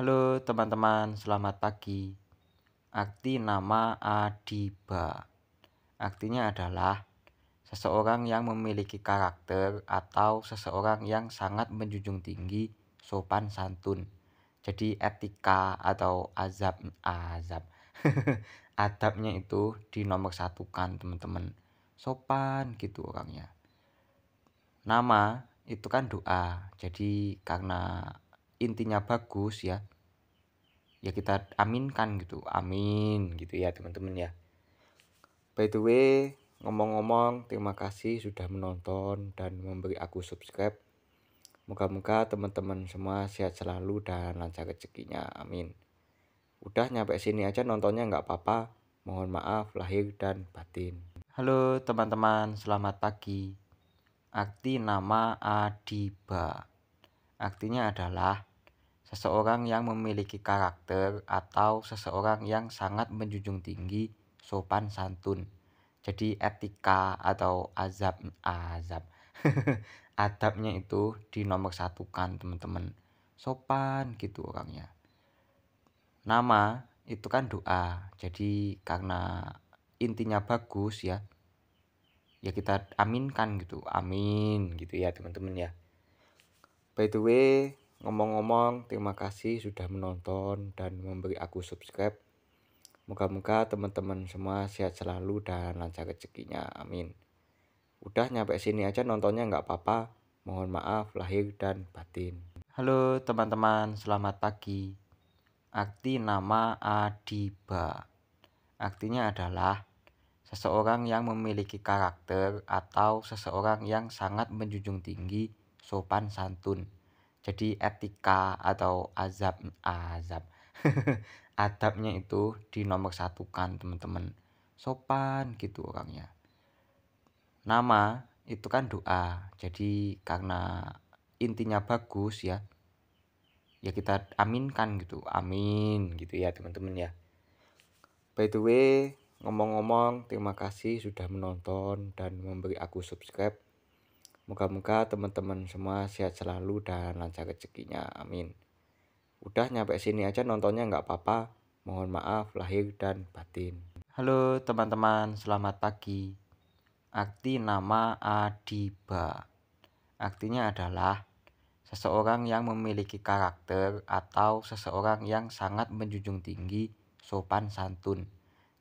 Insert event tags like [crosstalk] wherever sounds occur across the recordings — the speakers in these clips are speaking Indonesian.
Halo teman-teman, selamat pagi. Akti nama Adiba. Artinya adalah seseorang yang memiliki karakter atau seseorang yang sangat menjunjung tinggi sopan santun. Jadi etika atau azab azab [laughs] adabnya itu di nomor satukan teman-teman sopan gitu orangnya nama itu kan doa jadi karena intinya bagus ya ya kita aminkan gitu amin gitu ya teman-teman ya by the way ngomong-ngomong terima kasih sudah menonton dan memberi aku subscribe moga-moga teman-teman semua sehat selalu dan lancar rezekinya amin udah nyampe sini aja nontonnya nggak apa-apa mohon maaf lahir dan batin halo teman-teman selamat pagi arti nama Adiba artinya adalah seseorang yang memiliki karakter atau seseorang yang sangat menjunjung tinggi sopan santun. Jadi etika atau azab azab [laughs] adabnya itu dinomor satukan teman-teman sopan gitu orangnya nama itu kan doa jadi karena intinya bagus ya ya kita aminkan gitu amin gitu ya teman-teman ya by the way Ngomong-ngomong, terima kasih sudah menonton dan memberi aku subscribe. Moga-moga teman-teman semua sehat selalu dan lancar rezekinya. Amin. Udah nyampe sini aja nontonnya nggak apa-apa. Mohon maaf lahir dan batin. Halo teman-teman, selamat pagi. Arti nama Adiba. Artinya adalah seseorang yang memiliki karakter atau seseorang yang sangat menjunjung tinggi sopan santun. Jadi etika atau azab azab [laughs] adabnya itu di nomor satukan teman-teman sopan gitu orangnya nama itu kan doa jadi karena intinya bagus ya ya kita aminkan gitu amin gitu ya teman-teman ya by the way ngomong-ngomong terima kasih sudah menonton dan memberi aku subscribe Moga-moga teman-teman semua sehat selalu dan lancar rezekinya. Amin. Udah nyampe sini aja nontonnya nggak apa-apa. Mohon maaf lahir dan batin. Halo teman-teman, selamat pagi. Arti nama Adiba. Artinya adalah seseorang yang memiliki karakter atau seseorang yang sangat menjunjung tinggi sopan santun.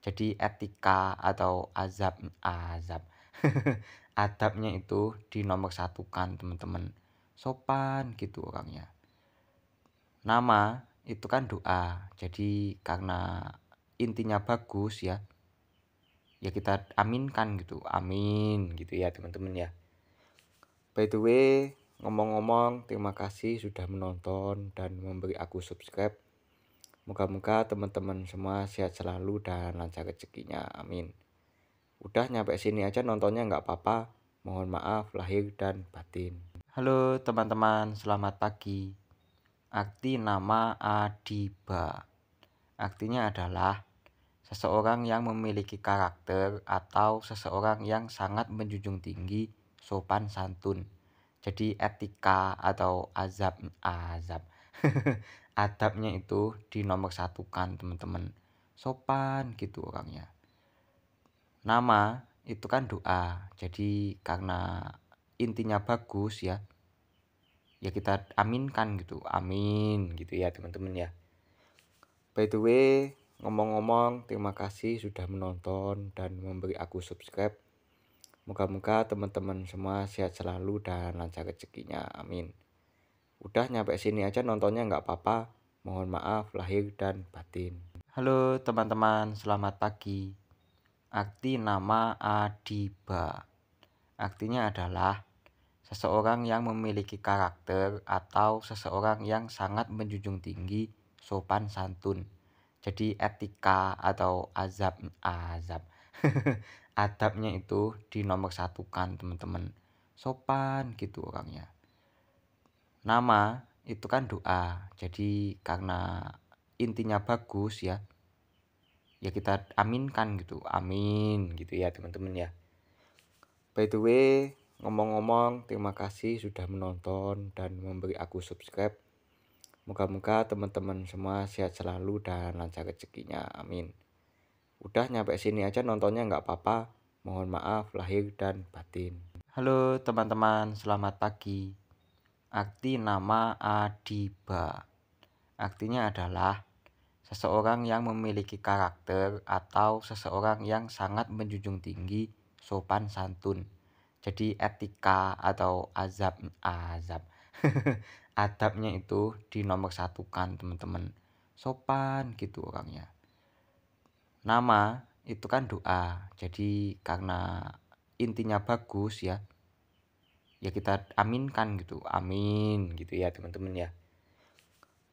Jadi etika atau azab azab [laughs] adabnya itu satukan teman-teman sopan gitu orangnya nama itu kan doa jadi karena intinya bagus ya ya kita aminkan gitu amin gitu ya teman-teman ya by the way ngomong-ngomong terima kasih sudah menonton dan memberi aku subscribe moga-moga teman-teman semua sehat selalu dan lancar rezekinya amin Udah nyampe sini aja nontonnya nggak apa-apa. Mohon maaf lahir dan batin. Halo teman-teman, selamat pagi. Akti nama Adiba. Artinya adalah seseorang yang memiliki karakter atau seseorang yang sangat menjunjung tinggi sopan santun. Jadi etika atau azab azab [laughs] adabnya itu di nomor satukan teman-teman sopan gitu orangnya nama itu kan doa. Jadi karena intinya bagus ya, ya kita aminkan gitu. Amin gitu ya teman-teman ya. By the way, ngomong-ngomong terima kasih sudah menonton dan memberi aku subscribe. Moga-moga teman-teman semua sehat selalu dan lancar rezekinya. Amin. Udah nyampe sini aja nontonnya nggak apa-apa. Mohon maaf lahir dan batin. Halo teman-teman, selamat pagi. Akti nama Adiba. Artinya adalah seseorang yang memiliki karakter atau seseorang yang sangat menjunjung tinggi sopan santun. Jadi etika atau azab azab [laughs] adabnya itu di nomor satukan teman-teman sopan gitu orangnya nama itu kan doa jadi karena intinya bagus ya ya kita aminkan gitu amin gitu ya teman-teman ya by the way ngomong-ngomong terima kasih sudah menonton dan memberi aku subscribe moga-moga teman-teman semua sehat selalu dan lancar rezekinya amin udah nyampe sini aja nontonnya nggak apa-apa mohon maaf lahir dan batin halo teman-teman selamat pagi arti nama Adiba artinya adalah seseorang yang memiliki karakter atau seseorang yang sangat menjunjung tinggi sopan santun. Jadi etika atau azab azab [laughs] adabnya itu dinomor satukan teman-teman sopan gitu orangnya nama itu kan doa jadi karena intinya bagus ya ya kita aminkan gitu amin gitu ya teman-teman ya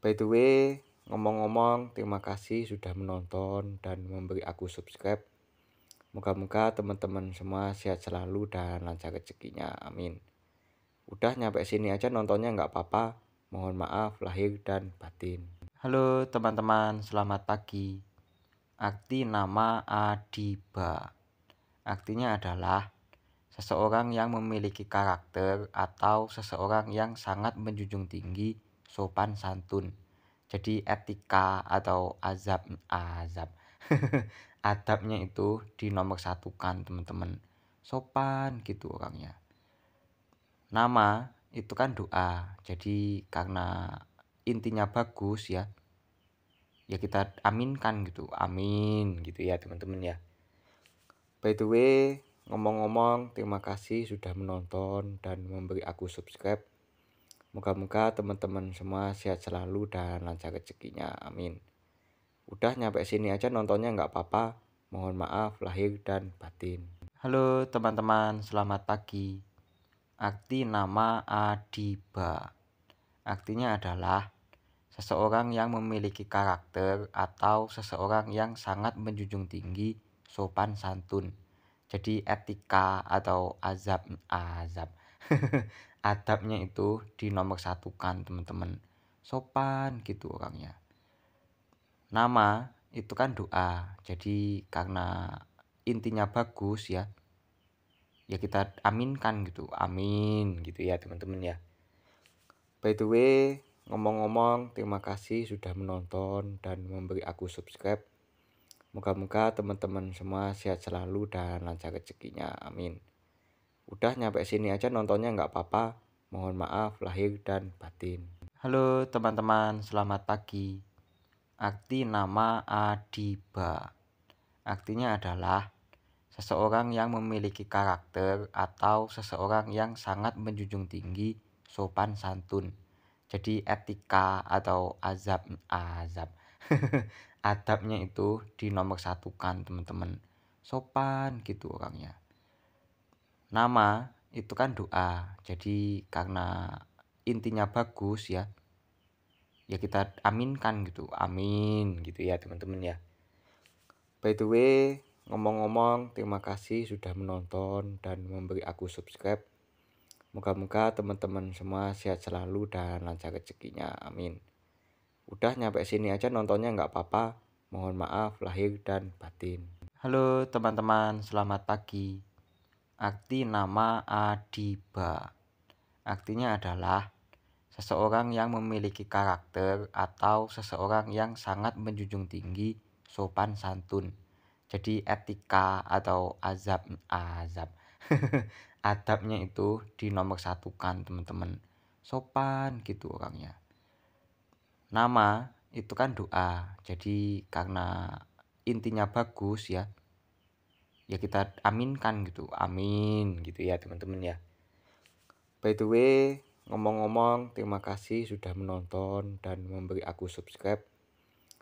by the way Ngomong-ngomong, terima kasih sudah menonton dan memberi aku subscribe. Moga-moga teman-teman semua sehat selalu dan lancar rezekinya. Amin. Udah nyampe sini aja nontonnya nggak apa-apa. Mohon maaf lahir dan batin. Halo teman-teman, selamat pagi. Arti nama Adiba. Artinya adalah seseorang yang memiliki karakter atau seseorang yang sangat menjunjung tinggi sopan santun. Jadi etika atau azab azab [laughs] adabnya itu di nomor satukan teman-teman sopan gitu orangnya nama itu kan doa jadi karena intinya bagus ya ya kita aminkan gitu amin gitu ya teman-teman ya by the way ngomong-ngomong terima kasih sudah menonton dan memberi aku subscribe Moga-moga teman-teman semua sehat selalu dan lancar rezekinya. Amin. Udah nyampe sini aja nontonnya nggak apa-apa. Mohon maaf lahir dan batin. Halo teman-teman, selamat pagi. Arti nama Adiba. Artinya adalah seseorang yang memiliki karakter atau seseorang yang sangat menjunjung tinggi sopan santun. Jadi etika atau azab azab [laughs] adabnya itu di nomor satukan teman-teman sopan gitu orangnya nama itu kan doa jadi karena intinya bagus ya ya kita aminkan gitu amin gitu ya teman-teman ya by the way ngomong-ngomong terima kasih sudah menonton dan memberi aku subscribe Moga-moga teman-teman semua sehat selalu dan lancar rezekinya. Amin. Udah nyampe sini aja nontonnya nggak apa-apa. Mohon maaf lahir dan batin. Halo teman-teman, selamat pagi. Akti nama Adiba. Artinya adalah seseorang yang memiliki karakter atau seseorang yang sangat menjunjung tinggi sopan santun. Jadi etika atau azab azab [laughs] adabnya itu di nomor satukan teman-teman sopan gitu orangnya nama itu kan doa. Jadi karena intinya bagus ya, ya kita aminkan gitu. Amin gitu ya teman-teman ya. By the way, ngomong-ngomong terima kasih sudah menonton dan memberi aku subscribe. Moga-moga teman-teman semua sehat selalu dan lancar rezekinya. Amin. Udah nyampe sini aja nontonnya nggak apa-apa. Mohon maaf lahir dan batin. Halo teman-teman, selamat pagi. Akti nama Adiba. Artinya adalah seseorang yang memiliki karakter atau seseorang yang sangat menjunjung tinggi sopan santun. Jadi etika atau azab azab [laughs] adabnya itu di nomor satukan teman-teman sopan gitu orangnya nama itu kan doa jadi karena intinya bagus ya ya kita aminkan gitu amin gitu ya teman-teman ya by the way ngomong-ngomong terima kasih sudah menonton dan memberi aku subscribe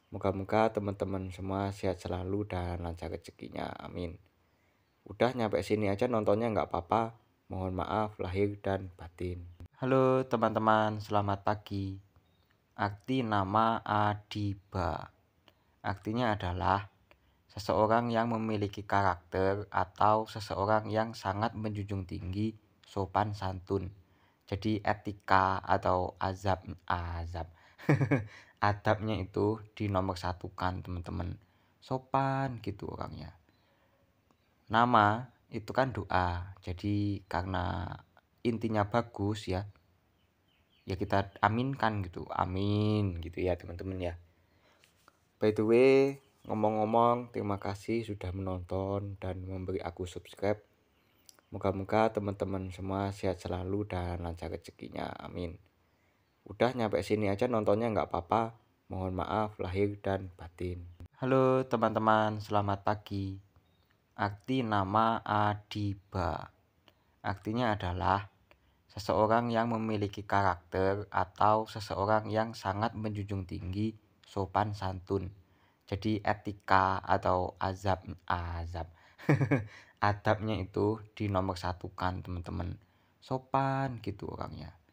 moga-moga teman-teman semua sehat selalu dan lancar rezekinya amin udah nyampe sini aja nontonnya nggak apa-apa mohon maaf lahir dan batin halo teman-teman selamat pagi arti nama Adiba artinya adalah seseorang yang memiliki karakter atau seseorang yang sangat menjunjung tinggi sopan santun. Jadi etika atau azab azab [laughs] adabnya itu dinomor satukan teman-teman sopan gitu orangnya nama itu kan doa jadi karena intinya bagus ya ya kita aminkan gitu amin gitu ya teman-teman ya by the way Ngomong-ngomong, terima kasih sudah menonton dan memberi aku subscribe. Moga-moga teman-teman semua sehat selalu dan lancar rezekinya. Amin. Udah nyampe sini aja nontonnya nggak apa-apa. Mohon maaf lahir dan batin. Halo teman-teman, selamat pagi. Arti nama Adiba. Artinya adalah seseorang yang memiliki karakter atau seseorang yang sangat menjunjung tinggi sopan santun. Jadi etika atau azab azab [laughs] adabnya itu satukan teman-teman. Sopan gitu orangnya.